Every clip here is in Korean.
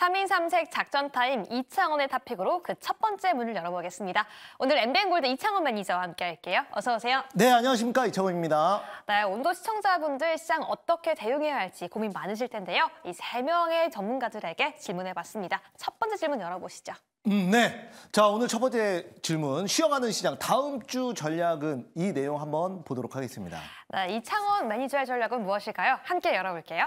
3인 3색 작전 타임 이창원의 탑픽으로 그 첫 번째 문을 열어보겠습니다. 오늘 엠 b n 골드 이창원 매니저와 함께할게요. 어서 오세요. 네, 안녕하십니까 이창원입니다. 네, 온도 시청자분들 시장 어떻게 대응해야 할지 고민 많으실 텐데요. 이 세 명의 전문가들에게 질문해봤습니다. 첫 번째 질문 열어보시죠. 음, 네. 자, 오늘 첫 번째 질문. 쉬어가는 시장 다음 주 전략은 이 내용 한번 보도록 하겠습니다. 네, 이창원 매니저의 전략은 무엇일까요? 함께 열어볼게요.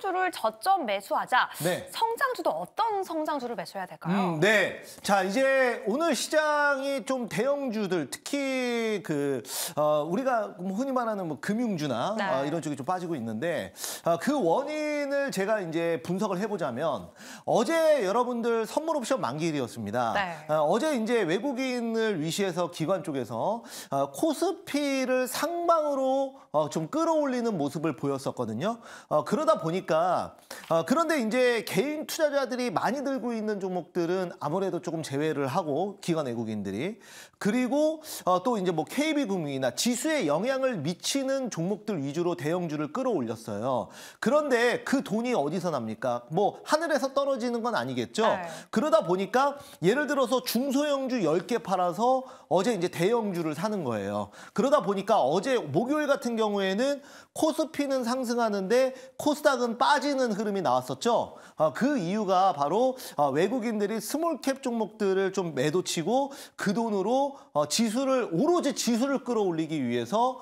성장주를 저점 매수하자. 네. 성장주도 어떤 성장주를 매수해야 될까요? 음, 네. 자, 이제 오늘 시장이 좀 대형주들 특히 그 어, 우리가 뭐 흔히 말하는 뭐 금융주나 네. 어, 이런 쪽이 좀 빠지고 있는데 어, 그 원인을 제가 이제 분석을 해보자면 어제 여러분들 선물 옵션 만기일이었습니다. 네. 어, 어제 이제 외국인을 위시해서 기관 쪽에서 어, 코스피를 상방으로 어, 좀 끌어올리는 모습을 보였었거든요. 어, 그러다 보니까 보니까 어, 그런데 이제 개인 투자자들이 많이 들고 있는 종목들은 아무래도 조금 제외를 하고 기관 외국인들이 그리고 어, 또 이제 뭐 KB금융이나 지수에 영향을 미치는 종목들 위주로 대형주를 끌어올렸어요. 그런데 그 돈이 어디서 납니까? 뭐 하늘에서 떨어지는 건 아니겠죠. 네. 그러다 보니까 예를 들어서 중소형주 1 0개 팔아서 어제 이제 대형주를 사는 거예요. 그러다 보니까 어제 목요일 같은 경우에는 코스피는 상승하는데 코스닥은 빠지는 흐름이 나왔었죠. 어, 그 이유가 바로 어, 외국인들이 스몰캡 종목들을 좀 매도치고 그 돈으로 어, 지수를 오로지 지수를 끌어올리기 위해서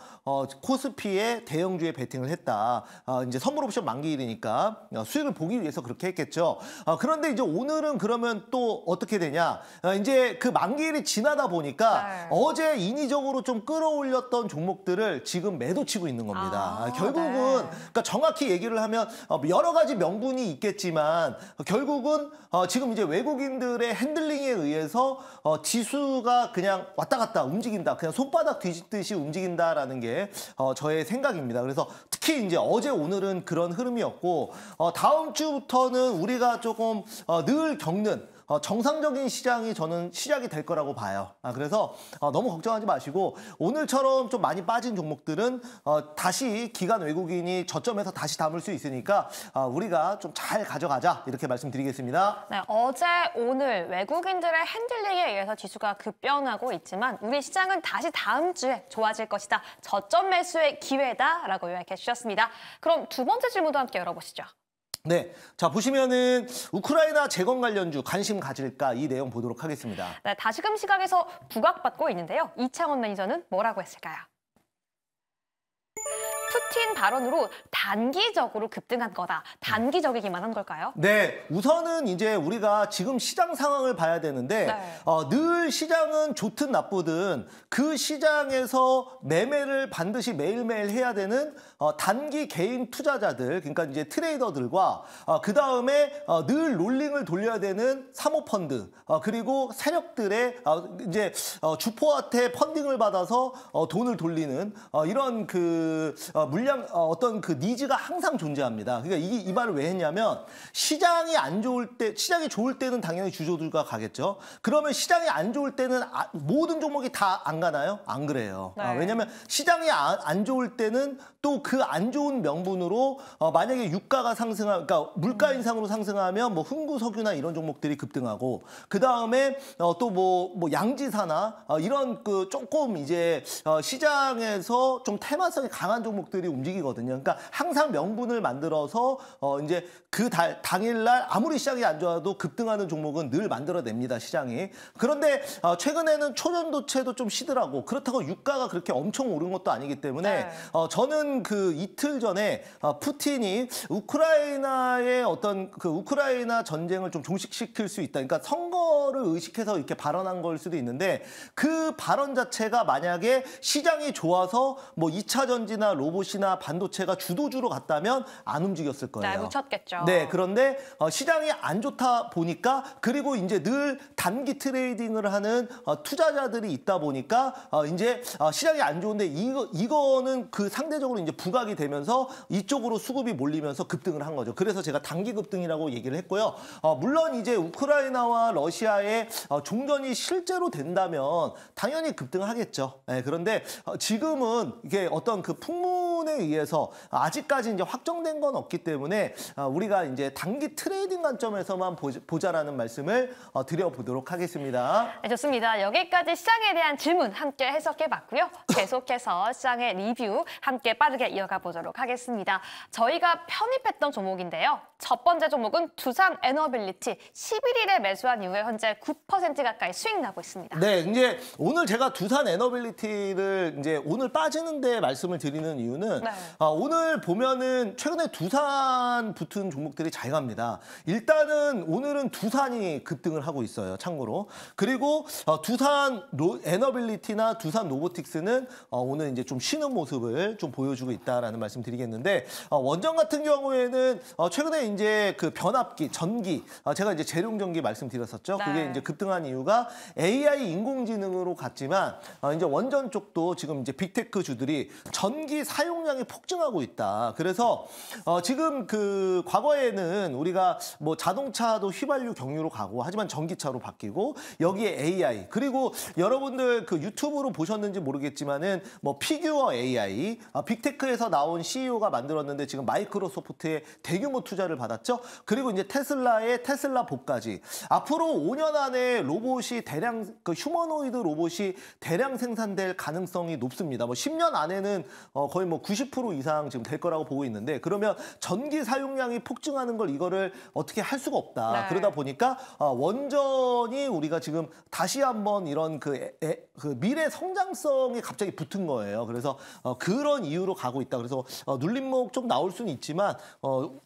코스피의 대형주에 베팅을 했다. 이제 선물 옵션 만기일이니까 수익을 보기 위해서 그렇게 했겠죠. 그런데 이제 오늘은 그러면 또 어떻게 되냐? 이제 그 만기일이 지나다 보니까 네. 어제 인위적으로 좀 끌어올렸던 종목들을 지금 매도치고 있는 겁니다. 아, 결국은 네. 그러니까 정확히 얘기를 하면 어, 뭐 여러 가지 명분이 있겠지만 어, 결국은 어, 지금 이제 외국인들의 핸들링에 의해서 지수가 그냥 왔다 갔다 움직인다. 그냥 손바닥 뒤집듯이 움직인다라는 게 저의 생각입니다. 그래서 특히 이제 어제 오늘은 그런 흐름이었고 다음 주부터는 우리가 조금 늘 겪는 어, 정상적인 시장이 저는 시작이 될 거라고 봐요. 아, 그래서 어, 너무 걱정하지 마시고 오늘처럼 좀 많이 빠진 종목들은 어, 다시 기간 외국인이 저점에서 다시 담을 수 있으니까 어, 우리가 좀 잘 가져가자 이렇게 말씀드리겠습니다. 네, 어제 오늘 외국인들의 핸들링에 의해서 지수가 급변하고 있지만 우리 시장은 다시 다음 주에 좋아질 것이다. 저점 매수의 기회다라고 요약해 주셨습니다. 그럼 두 번째 질문도 함께 열어보시죠. 네. 자, 보시면은 우크라이나 재건 관련주 관심 가질까 이 내용 보도록 하겠습니다. 네, 다시금 시각에서 부각받고 있는데요. 이창원 매니저는 뭐라고 했을까요? 푸틴 발언으로 단기적으로 급등한 거다. 단기적이기만 한 걸까요? 네, 우선은 이제 우리가 지금 시장 상황을 봐야 되는데 네. 어, 늘 시장은 좋든 나쁘든 그 시장에서 매매를 반드시 매일매일 해야 되는 어, 단기 개인 투자자들, 그러니까 이제 트레이더들과 어, 그 다음에 어, 늘 롤링을 돌려야 되는 사모펀드, 어, 그리고 세력들의 어, 이제 어, 주포한테 펀딩을 받아서 어, 돈을 돌리는 어, 이런 그 어, 어, 물량 어, 어떤 그 니즈가 항상 존재합니다. 그러니까 이, 이 말을 왜 했냐면 시장이 안 좋을 때 시장이 좋을 때는 당연히 주주들과 가겠죠. 그러면 시장이 안 좋을 때는 아, 모든 종목이 다 안 가나요? 안 그래요. 아, 네. 아, 왜냐하면 시장이 안, 안 좋을 때는 또 그 안 좋은 명분으로 어, 만약에 유가가 상승하 그러니까 물가 인상으로 상승하면 뭐 흥구 석유나 이런 종목들이 급등하고 그 다음에 어, 또뭐 뭐 양지사나 어, 이런 그 조금 이제 어, 시장에서 좀 테마성이 강한 종목 종목들이 움직이거든요. 그러니까 항상 명분을 만들어서 어 이제 그 달, 당일날 아무리 시장이 안 좋아도 급등하는 종목은 늘 만들어냅니다. 시장이. 그런데 어 최근에는 초전도체도 좀 쉬더라고. 그렇다고 유가가 그렇게 엄청 오른 것도 아니기 때문에 네. 어 저는 그 이틀 전에 어 푸틴이 우크라이나의 어떤 그 우크라이나 전쟁을 좀 종식시킬 수 있다. 그러니까 선거를 의식해서 이렇게 발언한 걸 수도 있는데 그 발언 자체가 만약에 시장이 좋아서 뭐 2차 전지나 로봇 로봇이나 반도체가 주도주로 갔다면 안 움직였을 거예요. 날 붙였겠죠. 네, 그런데 어, 시장이 안 좋다 보니까 그리고 이제 늘 단기 트레이딩을 하는 어, 투자자들이 있다 보니까 어, 이제 시장이 안 좋은데 이거 이거는 그 상대적으로 이제 부각이 되면서 이쪽으로 수급이 몰리면서 급등을 한 거죠. 그래서 제가 단기 급등이라고 얘기를 했고요. 물론 이제 우크라이나와 러시아의 종전이 실제로 된다면 당연히 급등하겠죠. 네, 그런데 지금은 이게 어떤 그 풍무 부분에 의해서 아직까지 이제 확정된 건 없기 때문에 어, 우리가 이제 단기 트레이딩 관점에서만 보자라는 말씀을 어, 드려보도록 하겠습니다. 네, 좋습니다. 여기까지 시장에 대한 질문 함께 해석해봤고요. 계속해서 시장의 리뷰 함께 빠르게 이어가 보도록 하겠습니다. 저희가 편입했던 종목인데요. 첫 번째 종목은 두산 에너빌리티 11일에 매수한 이후에 현재 9% 가까이 수익 나고 있습니다. 네, 이제 오늘 제가 두산 에너빌리티를 이제 오늘 빠지는데 말씀을 드리는 이유는 이유는 네. 아, 오늘 보면은 최근에 두산 붙은 종목들이 잘 갑니다. 일단은 오늘은 두산이 급등을 하고 있어요. 참고로. 그리고 어, 두산 로, 에너빌리티나 두산 로보틱스는 어, 오늘 이제 좀 쉬는 모습을 좀 보여주고 있다라는 말씀 드리겠는데 어, 원전 같은 경우에는 어, 최근에 이제 그 변압기, 전기 어, 제가 이제 재룡전기 말씀드렸었죠. 네. 그게 이제 급등한 이유가 AI 인공지능으로 갔지만 어, 이제 원전 쪽도 지금 이제 빅테크 주들이 전기 사용 사용량이 폭증하고 있다. 그래서 어, 지금 그 과거에는 우리가 뭐 자동차도 휘발유 경유로 가고 하지만 전기차로 바뀌고 여기에 AI 그리고 여러분들 그 유튜브로 보셨는지 모르겠지만은 뭐 피규어 AI 아, 어, 빅테크에서 나온 CEO가 만들었는데 지금 마이크로소프트의 대규모 투자를 받았죠. 그리고 이제 테슬라의 테슬라 봇까지 앞으로 5년 안에 로봇이 대량 그 휴머노이드 로봇이 대량 생산될 가능성이 높습니다. 뭐 10년 안에는 어, 거의 뭐90% 이상 지금 될 거라고 보고 있는데 그러면 전기 사용량이 폭증하는 걸 이거를 어떻게 할 수가 없다. 네. 그러다 보니까 어, 원전이 우리가 지금 다시 한번 이런 그, 에, 그 미래 성장성이 갑자기 붙은 거예요. 그래서 어, 그런 이유로 가고 있다. 그래서 어, 눌림목 좀 나올 수는 있지만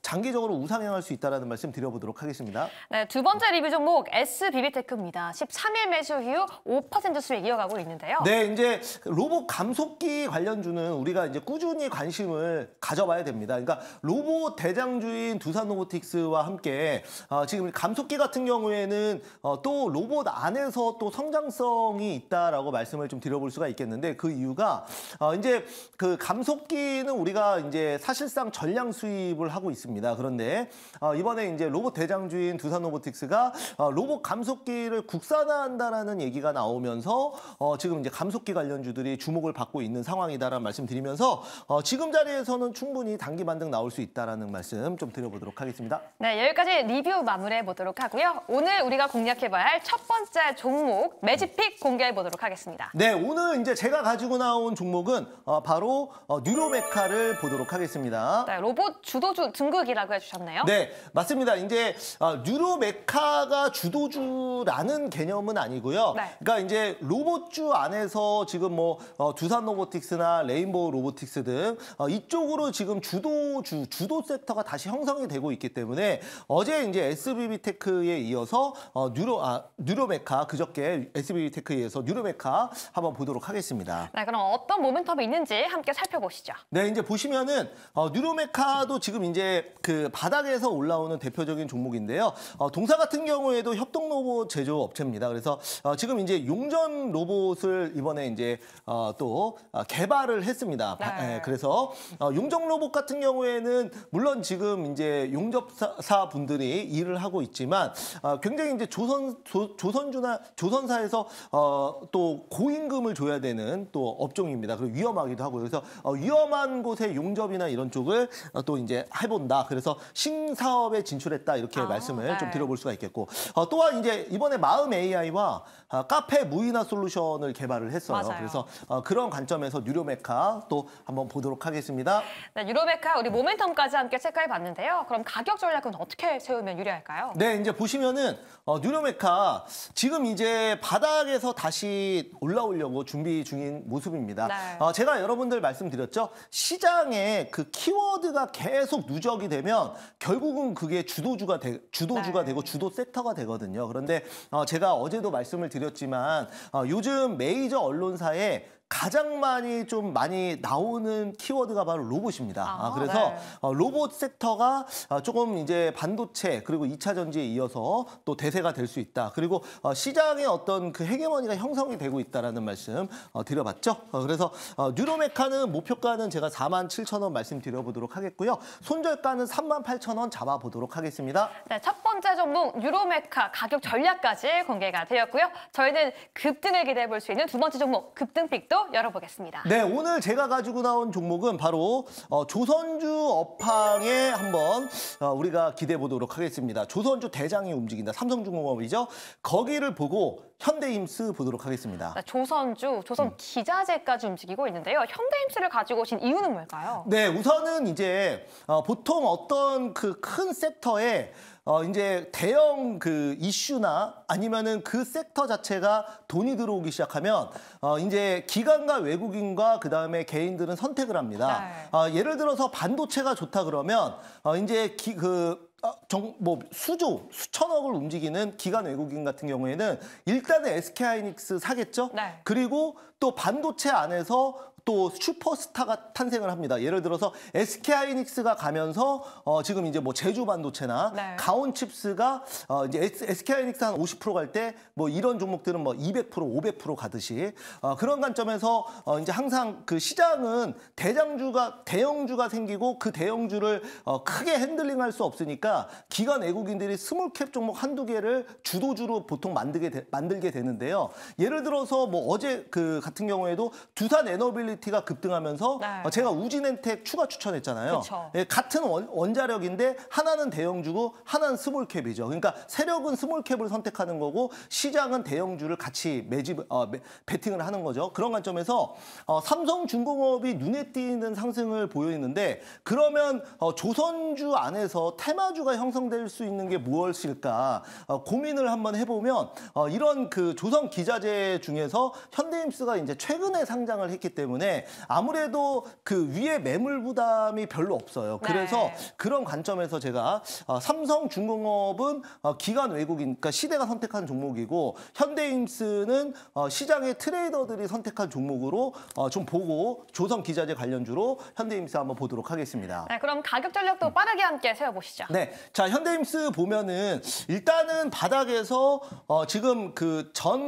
장기적으로 우상향할 수 있다라는 말씀 드려보도록 하겠습니다. 네, 두 번째 리뷰 종목 SBB테크입니다. 13일 매수 이후 5% 수익 이어가고 있는데요. 네, 이제 로봇 감속기 관련주는 우리가 이제 꾸준히 관심을 가져봐야 됩니다. 그러니까 로봇 대장주인 두산 로보틱스와 함께 어, 지금 감속기 같은 경우에는 어, 또 로봇 안에서 또 성장성이 있다라고 말씀을 좀 드려볼 수가 있겠는데 그 이유가 어, 이제 그 감속기는 우리가 이제 사실상 전량 수입을 하고 있습니다. 그런데 어, 이번에 이제 로봇 대장주인 두산 로보틱스가 어, 로봇 감속기를 국산화한다라는 얘기가 나오면서 어, 지금 이제 감속기 관련주들이 주목을 받고 있는 상황이다라는 말씀드리면서 어, 지금 자리에서는 충분히 단기 반등 나올 수 있다라는 말씀 좀 드려보도록 하겠습니다. 네, 여기까지 리뷰 마무리해 보도록 하고요. 오늘 우리가 공략해봐야 할 첫 번째 종목 매직픽 공개해 보도록 하겠습니다. 네, 오늘 이제 제가 가지고 나온 종목은 어, 바로 어, 뉴로메카를 보도록 하겠습니다. 네, 로봇 주도주 등극이라고 해주셨네요. 네, 맞습니다. 이제 어, 뉴로메카가 주도주라는 개념은 아니고요. 네. 그러니까 이제 로봇주 안에서 지금 뭐 어, 두산 로보틱스나 레인보우 로보틱스 로보틱스 등 어, 이쪽으로 지금 주도 주, 주도 섹터가 다시 형성이 되고 있기 때문에 어제 이제 SBB테크에 이어서 어, 뉴로 아 뉴로메카 그저께 SBB테크에 서 뉴로메카 한번 보도록 하겠습니다. 네, 그럼 어떤 모멘텀이 있는지 함께 살펴보시죠. 네, 이제 보시면은 어, 뉴로메카도 지금 이제 그 바닥에서 올라오는 대표적인 종목인데요. 어, 동사 같은 경우에도 협동 로봇 제조 업체입니다. 그래서 어, 지금 이제 용전 로봇을 이번에 이제 어, 또 어, 개발을 했습니다. 네. 예, 네, 그래서 어, 용접 로봇 같은 경우에는 물론 지금 이제 용접사 분들이 일을 하고 있지만 어, 굉장히 이제 조선 조, 조선주나 조선사에서 어, 또 고임금을 줘야 되는 또 업종입니다. 그리고 위험하기도 하고요. 그래서 어, 위험한 곳에 용접이나 이런 쪽을 어, 또 이제 해본다. 그래서 신사업에 진출했다 이렇게 아, 말씀을 네. 좀 들어볼 수가 있겠고 어, 또한 이제 이번에 마음 AI와 어, 카페 무인화 솔루션을 개발을 했어요. 맞아요. 그래서 어, 그런 관점에서 뉴료메카또 한번 보도록 하겠습니다. 네, 유로메카 우리 모멘텀까지 함께 체크해 봤는데요. 그럼 가격 전략은 어떻게 세우면 유리할까요? 네, 이제 보시면은 어, 유로메카 지금 이제 바닥에서 다시 올라오려고 준비 중인 모습입니다. 네. 어, 제가 여러분들 말씀드렸죠. 시장에 그 키워드가 계속 누적이 되면 결국은 그게 주도주가 되, 주도주가 네. 되고 주도 섹터가 되거든요. 그런데 어, 제가 어제도 말씀을 드렸지만 어, 요즘 메이저 언론사에 가장 많이 좀 많이 나오는 키워드가 바로 로봇입니다. 아, 아 그래서 네. 어, 로봇 섹터가 어, 조금 이제 반도체 그리고 2차 전지에 이어서 또 대세가 될 수 있다. 그리고 어, 시장의 어떤 그헤게머니가 형성이 되고 있다라는 말씀 드려봤죠. 그래서 뉴로메카는 목표가는 제가 4만 7천 원 말씀드려보도록 하겠고요. 손절가는 3만 8천 원 잡아보도록 하겠습니다. 네, 첫 번째 종목 뉴로메카 가격 전략까지 공개가 되었고요. 저희는 급등을 기대해 볼 수 있는 두 번째 종목 급등픽도 열어보겠습니다. 네, 오늘 제가 가지고 나온 종목은 바로 어, 조선주 업황에 한번 어, 우리가 기대해 보도록 하겠습니다. 조선주 대장이 움직인다. 삼성중공업이죠. 거기를 보고 현대임스 보도록 하겠습니다. 조선주, 조선 음. 기자재까지 움직이고 있는데요. 현대임스를 가지고 오신 이유는 뭘까요? 네, 우선은 이제 어, 보통 어떤 그 큰 섹터에 어, 이제 대형 그 이슈나 아니면은 그 섹터 자체가 돈이 들어오기 시작하면 어, 이제 기관과 외국인과 그 다음에 개인들은 선택을 합니다. 네. 어, 예를 들어서 반도체가 좋다 그러면 어, 이제 기, 그 어, 정, 뭐 수조 수천억을 움직이는 기관 외국인 같은 경우에는 일단은 SK 하이닉스 사겠죠. 네. 그리고 또 반도체 안에서 또 슈퍼스타가 탄생을 합니다. 예를 들어서 SK 하이닉스가 가면서 어, 지금 이제 뭐 제주 반도체나 네. 가온칩스가 어, 이제 SK 하이닉스 한 50%갈 때 뭐 이런 종목들은 뭐 200% 500% 가듯이 어, 그런 관점에서 어, 이제 항상 그 시장은 대장주가 대형주가 생기고 그 대형주를 어, 크게 핸들링할 수 없으니까 기관 외국인들이 스몰캡 종목 한두 개를 주도주로 보통 만들게 되, 만들게 되는데요. 예를 들어서 뭐 어제 그 같은 경우에도 두산 에너빌리 모리티가 급등하면서 네. 어, 제가 우진엔텍 추가 추천했잖아요. 예, 같은 원, 자력인데 하나는 대형주고 하나는 스몰캡이죠. 그러니까 세력은 스몰캡을 선택하는 거고 시장은 대형주를 같이 매집 어, 배팅을 하는 거죠. 그런 관점에서 어, 삼성중공업이 눈에 띄는 상승을 보여있는데 그러면 어, 조선주 안에서 테마주가 형성될 수 있는 게 무엇일까 어, 고민을 한번 해보면 어, 이런 그 조선 기자재 중에서 현대임스가 이제 최근에 상장을 했기 때문에 때문에 아무래도 그 위에 매물 부담이 별로 없어요. 네. 그래서 그런 관점에서 제가 어, 삼성중공업은 어, 기간 외국인, 그러니까 시대가 선택한 종목이고 현대인스는 어, 시장의 트레이더들이 선택한 종목으로 어, 좀 보고 조선 기자재 관련주로 현대인스 한번 보도록 하겠습니다. 네, 그럼 가격 전략도 음. 빠르게 함께 세워보시죠. 네, 자 현대인스 보면은 일단은 바닥에서 어, 지금 그 전전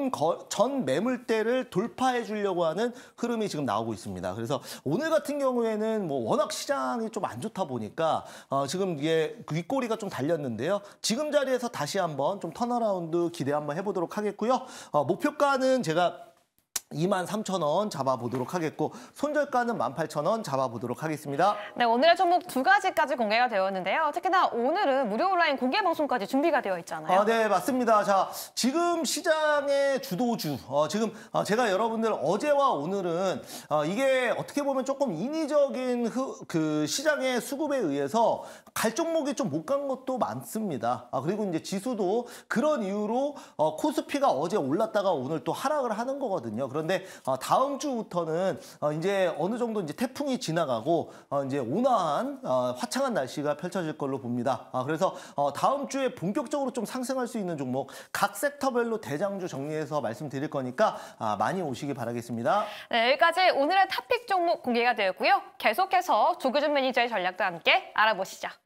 전 매물대를 돌파해 주려고 하는 흐름이 지금 나오고. 나오고 있습니다. 그래서 오늘 같은 경우에는 뭐 워낙 시장이 좀 안 좋다 보니까 어, 지금 이게 윗꼬리가 좀 달렸는데요. 지금 자리에서 다시 한번 좀 턴어라운드 기대 한번 해보도록 하겠고요. 어, 목표가는 제가 2만 3천 원 잡아보도록 하겠고 손절가는 1만 8천 원 잡아보도록 하겠습니다. 네, 오늘의 종목 두 가지까지 공개가 되었는데요. 특히나 오늘은 무료 온라인 공개 방송까지 준비가 되어 있잖아요. 아, 네, 맞습니다. 자, 지금 시장의 주도주, 어, 지금 어, 제가 여러분들 어제와 오늘은 어, 이게 어떻게 보면 조금 인위적인 흐, 그 시장의 수급에 의해서 갈 종목이 좀 못 간 것도 많습니다. 아, 그리고 이제 지수도 그런 이유로 어, 코스피가 어제 올랐다가 오늘 또 하락을 하는 거거든요. 그런 그런데 어, 다음 주부터는 어, 이제 어느 정도 이제 태풍이 지나가고 어, 이제 온화한 어, 화창한 날씨가 펼쳐질 걸로 봅니다. 아, 그래서 어, 다음 주에 본격적으로 좀 상승할 수 있는 종목 각 섹터별로 대장주 정리해서 말씀드릴 거니까 아, 많이 오시기 바라겠습니다. 네, 여기까지 오늘의 탑픽 종목 공개가 되었고요. 계속해서 조규준 매니저의 전략도 함께 알아보시죠.